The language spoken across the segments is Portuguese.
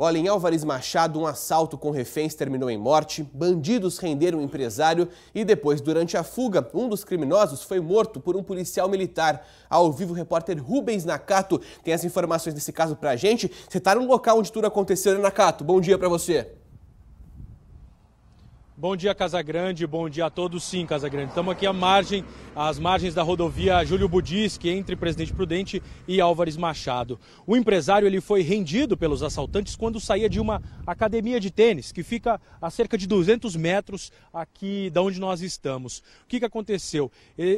Olha, em Álvares Machado, um assalto com reféns terminou em morte, bandidos renderam um empresário e depois, durante a fuga, um dos criminosos foi morto por um policial militar. Ao vivo, o repórter Rubens Nakato tem as informações desse caso pra gente. Você tá no local onde tudo aconteceu, né, Nakato? Bom dia para você. Bom dia, Casagrande. Bom dia a todos. Sim, Casagrande. Estamos aqui à margem, às margens da rodovia Júlio Budisque, entre Presidente Prudente e Álvares Machado. O empresário ele foi rendido pelos assaltantes quando saía de uma academia de tênis, que fica a cerca de 200 metros aqui da onde nós estamos. O que, que aconteceu?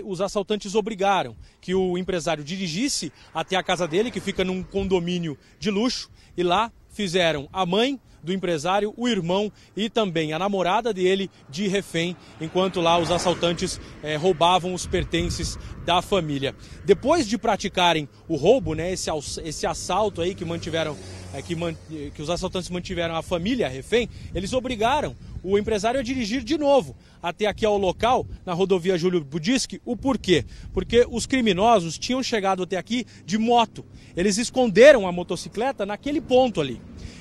Os assaltantes obrigaram que o empresário dirigisse até a casa dele, que fica num condomínio de luxo, e lá fizeram a mãe do empresário, o irmão e também a namorada dele de refém, enquanto lá os assaltantes é, roubavam os pertences da família. Depois de praticarem o roubo, né, esse, esse assalto aí que mantiveram é, que, man, que os assaltantes mantiveram a família refém, eles obrigaram o empresário a dirigir de novo até aqui ao local, na rodovia Júlio Budisque. O porquê? Porque os criminosos tinham chegado até aqui de moto. Eles esconderam a motocicleta naquele ponto ali.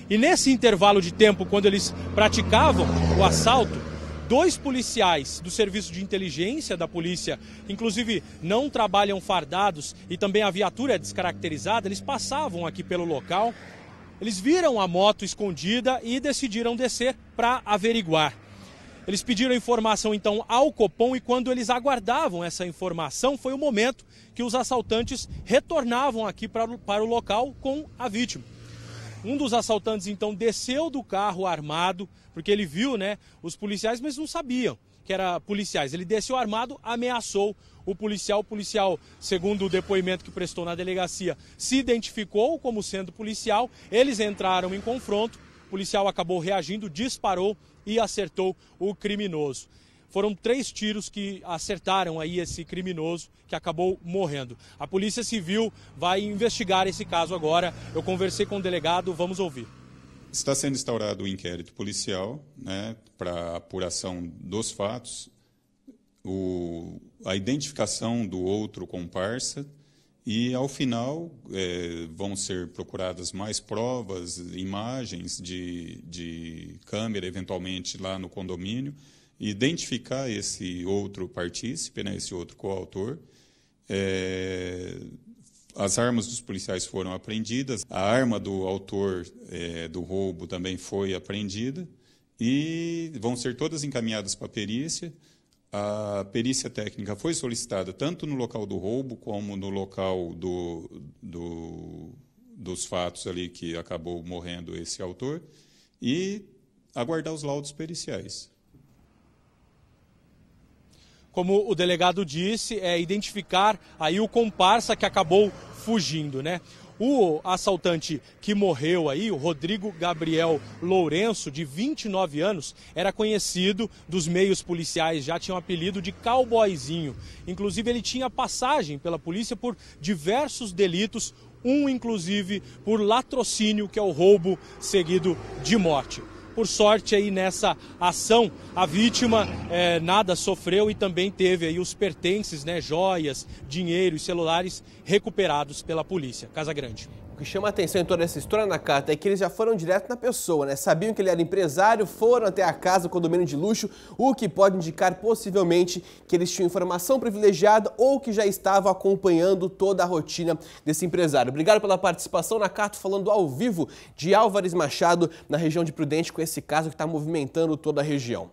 E nesse intervalo de tempo, quando eles praticavam o assalto, dois policiais do serviço de inteligência da polícia, inclusive não trabalham fardados e também a viatura é descaracterizada, eles passavam aqui pelo local eles viram a moto escondida e decidiram descer para averiguar. Eles pediram informação então ao Copom e quando eles aguardavam essa informação foi o momento que os assaltantes retornavam aqui pra, para o local com a vítima. Um dos assaltantes então desceu do carro armado, porque ele viu, né, os policiais, mas não sabiam que era policiais. Ele desceu armado, ameaçou o policial. O policial, segundo o depoimento que prestou na delegacia, se identificou como sendo policial. Eles entraram em confronto. O policial acabou reagindo, disparou e acertou o criminoso. Foram três tiros que acertaram aí esse criminoso que acabou morrendo. A Polícia Civil vai investigar esse caso agora. Eu conversei com o delegado, vamos ouvir. Está sendo instaurado o um inquérito policial né, para apuração dos fatos, o, a identificação do outro comparsa e, ao final, é, vão ser procuradas mais provas, imagens de, de câmera, eventualmente lá no condomínio, identificar esse outro partícipe, né, esse outro coautor, é, as armas dos policiais foram apreendidas, a arma do autor é, do roubo também foi apreendida e vão ser todas encaminhadas para a perícia. A perícia técnica foi solicitada tanto no local do roubo como no local do, do, dos fatos ali que acabou morrendo esse autor e aguardar os laudos periciais. Como o delegado disse, é identificar aí o comparsa que acabou fugindo, né? O assaltante que morreu aí, o Rodrigo Gabriel Lourenço, de 29 anos, era conhecido dos meios policiais, já tinha o um apelido de cowboyzinho. Inclusive, ele tinha passagem pela polícia por diversos delitos, um inclusive por latrocínio, que é o roubo seguido de morte. Por sorte aí nessa ação, a vítima é, nada sofreu e também teve aí os pertences, né, joias, dinheiro e celulares recuperados pela polícia. Casa Grande. O que chama a atenção em toda essa história, na carta é que eles já foram direto na pessoa, né? Sabiam que ele era empresário, foram até a casa, o condomínio de luxo, o que pode indicar possivelmente que eles tinham informação privilegiada ou que já estavam acompanhando toda a rotina desse empresário. Obrigado pela participação, na carta falando ao vivo de Álvares Machado, na região de Prudente, com esse esse caso que está movimentando toda a região.